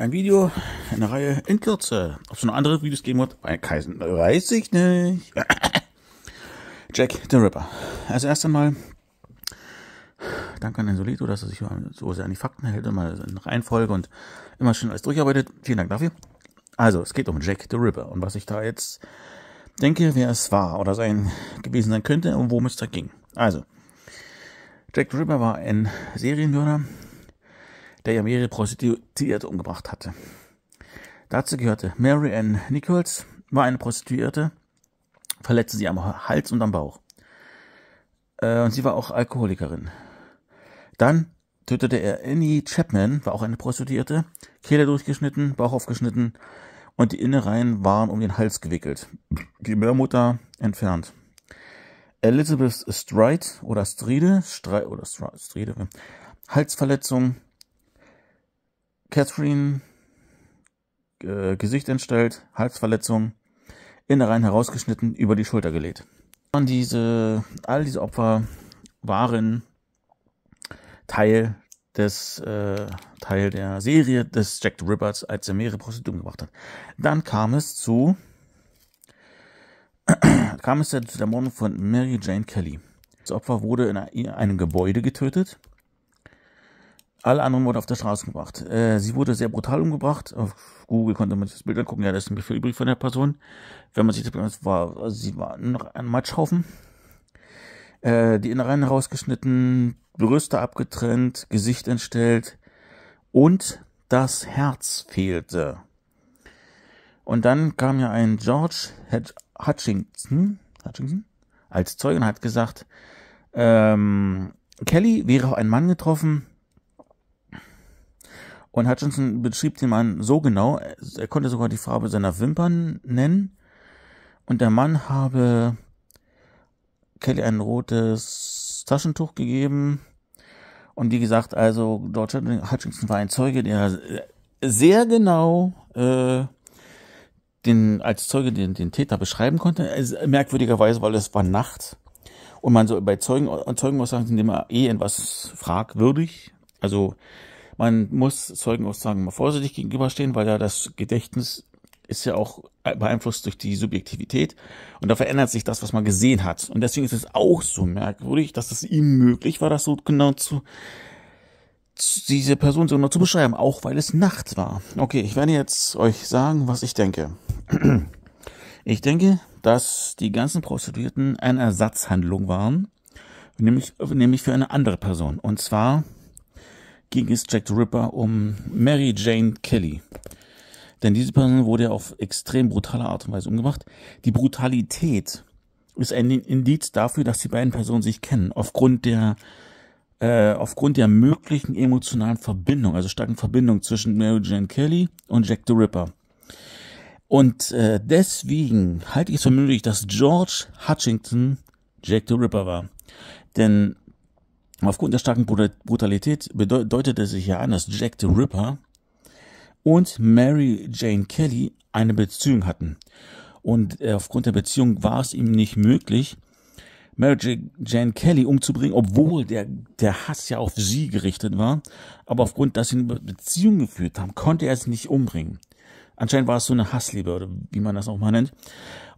ein Video, eine Reihe in Kürze. Ob es noch andere Videos geben wird, weiß ich nicht. Jack the Ripper. Also erst einmal danke an den Solito, dass er sich so sehr an die Fakten hält, und mal in Reihenfolge und immer schön alles durcharbeitet. Vielen Dank dafür. Also, es geht um Jack the Ripper und was ich da jetzt denke, wer es war oder sein gewesen sein könnte und worum es da ging. Also, Jack the Ripper war ein Serienmörder, der ja mehrere Prostituierte umgebracht hatte. Dazu gehörte Mary Ann Nichols, war eine Prostituierte, verletzte sie am Hals und am Bauch. Äh, und sie war auch Alkoholikerin. Dann tötete er Annie Chapman, war auch eine Prostituierte, Kehle durchgeschnitten, Bauch aufgeschnitten und die Innereien waren um den Hals gewickelt. Die Mörmutter entfernt. Elizabeth Stride oder Stride, Stride oder Stride, Halsverletzung, Catherine, äh, Gesicht entstellt, Halsverletzung, Innereien herausgeschnitten, über die Schulter gelegt. Und diese, all diese Opfer waren Teil des äh, Teil der Serie des Jack the Rippers, als er mehrere Prostituierten gemacht hat. Dann kam es zu kam es zu der Mordung von Mary Jane Kelly. Das Opfer wurde in einem Gebäude getötet alle anderen wurden auf der Straße gebracht. Äh, sie wurde sehr brutal umgebracht. Auf Google konnte man sich das Bild angucken. Ja, da ist ein Befehl übrig von der Person. Wenn man sich das Bild anguckt, war, sie war noch ein Matschhaufen. Äh, die Innereien rausgeschnitten, Brüste abgetrennt, Gesicht entstellt und das Herz fehlte. Und dann kam ja ein George Hutchinson, Hutchinson als Zeuge und hat gesagt, ähm, Kelly wäre auch ein Mann getroffen, und Hutchinson beschrieb den Mann so genau, er konnte sogar die Farbe seiner Wimpern nennen. Und der Mann habe Kelly ein rotes Taschentuch gegeben. Und wie gesagt, also George Hutchinson war ein Zeuge, der äh, sehr genau äh, den als Zeuge den, den Täter beschreiben konnte. merkwürdigerweise, weil es war Nacht. Und man so bei Zeugen, Zeugenaussagen sind immer eh etwas fragwürdig. Also man muss Zeugenaussagen mal vorsichtig gegenüberstehen, weil ja das Gedächtnis ist ja auch beeinflusst durch die Subjektivität und da verändert sich das, was man gesehen hat. Und deswegen ist es auch so merkwürdig, dass es ihm möglich war, das so genau zu, zu diese Person so genau zu beschreiben, auch weil es Nacht war. Okay, ich werde jetzt euch sagen, was ich denke. Ich denke, dass die ganzen Prostituierten eine Ersatzhandlung waren, nämlich, nämlich für eine andere Person. Und zwar ging es Jack the Ripper um Mary Jane Kelly. Denn diese Person wurde auf extrem brutale Art und Weise umgebracht. Die Brutalität ist ein Indiz dafür, dass die beiden Personen sich kennen. Aufgrund der, äh, aufgrund der möglichen emotionalen Verbindung, also starken Verbindung zwischen Mary Jane Kelly und Jack the Ripper. Und äh, deswegen halte ich es für möglich, dass George Hutchington Jack the Ripper war. Denn Aufgrund der starken Brutalität bedeutet es sich ja an, dass Jack the Ripper und Mary Jane Kelly eine Beziehung hatten. Und äh, aufgrund der Beziehung war es ihm nicht möglich, Mary Jane Kelly umzubringen, obwohl der, der Hass ja auf sie gerichtet war. Aber aufgrund, dass sie eine Beziehung geführt haben, konnte er es nicht umbringen. Anscheinend war es so eine Hassliebe, oder wie man das auch mal nennt.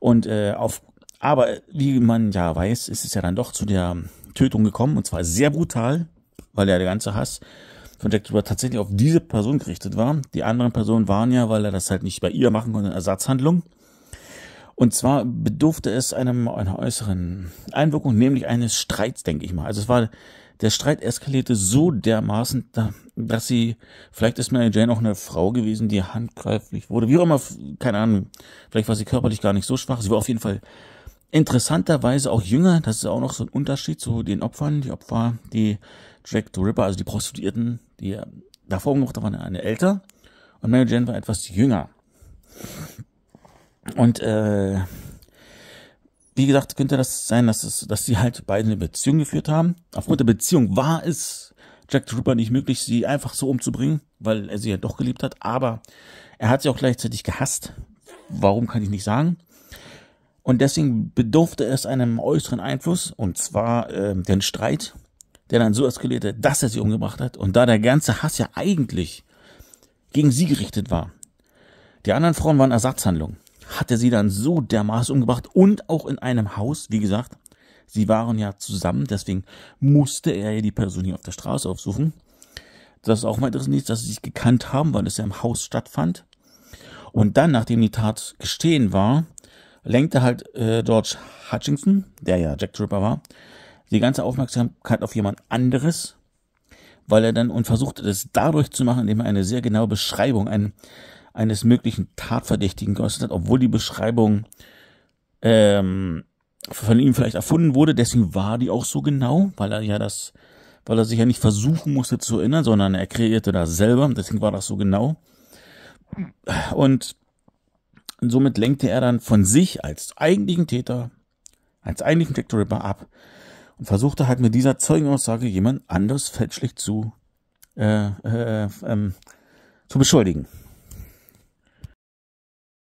Und äh, auf, aber wie man ja weiß, ist es ja dann doch zu der Tötung gekommen und zwar sehr brutal, weil ja der ganze Hass von Jack Trooper tatsächlich auf diese Person gerichtet war. Die anderen Personen waren ja, weil er das halt nicht bei ihr machen konnte, eine Ersatzhandlung. Und zwar bedurfte es einem, einer äußeren Einwirkung, nämlich eines Streits, denke ich mal. Also es war, der Streit eskalierte so dermaßen, dass sie, vielleicht ist Mary Jane auch eine Frau gewesen, die handgreiflich wurde, wie auch immer, keine Ahnung, vielleicht war sie körperlich gar nicht so schwach, sie war auf jeden Fall interessanterweise auch jünger, das ist auch noch so ein Unterschied zu den Opfern. Die Opfer, die Jack the Ripper, also die Prostituierten, die äh, davor gemacht waren, eine älter und Mary Jane war etwas jünger. Und äh, wie gesagt, könnte das sein, dass, es, dass sie halt beide eine Beziehung geführt haben. Aufgrund der Beziehung war es Jack the Ripper nicht möglich, sie einfach so umzubringen, weil er sie ja doch geliebt hat, aber er hat sie auch gleichzeitig gehasst. Warum kann ich nicht sagen. Und deswegen bedurfte es einem äußeren Einfluss, und zwar äh, den Streit, der dann so eskalierte, dass er sie umgebracht hat. Und da der ganze Hass ja eigentlich gegen sie gerichtet war, die anderen Frauen waren Ersatzhandlungen, hat er sie dann so dermaßen umgebracht und auch in einem Haus, wie gesagt, sie waren ja zusammen, deswegen musste er ja die Person hier auf der Straße aufsuchen. Das ist auch mal interessant, dass sie sich gekannt haben, weil es ja im Haus stattfand. Und dann, nachdem die Tat gestehen war, lenkte halt äh, George Hutchinson, der ja Jack Tripper war, die ganze Aufmerksamkeit auf jemand anderes, weil er dann und versuchte das dadurch zu machen, indem er eine sehr genaue Beschreibung ein, eines möglichen Tatverdächtigen geäußert hat, obwohl die Beschreibung ähm, von ihm vielleicht erfunden wurde, deswegen war die auch so genau, weil er ja das, weil er sich ja nicht versuchen musste zu erinnern, sondern er kreierte das selber, deswegen war das so genau. Und und somit lenkte er dann von sich als eigentlichen Täter, als eigentlichen Jack the Ripper ab und versuchte halt mit dieser Zeugenaussage jemand anders fälschlich zu, äh, äh, ähm, zu beschuldigen.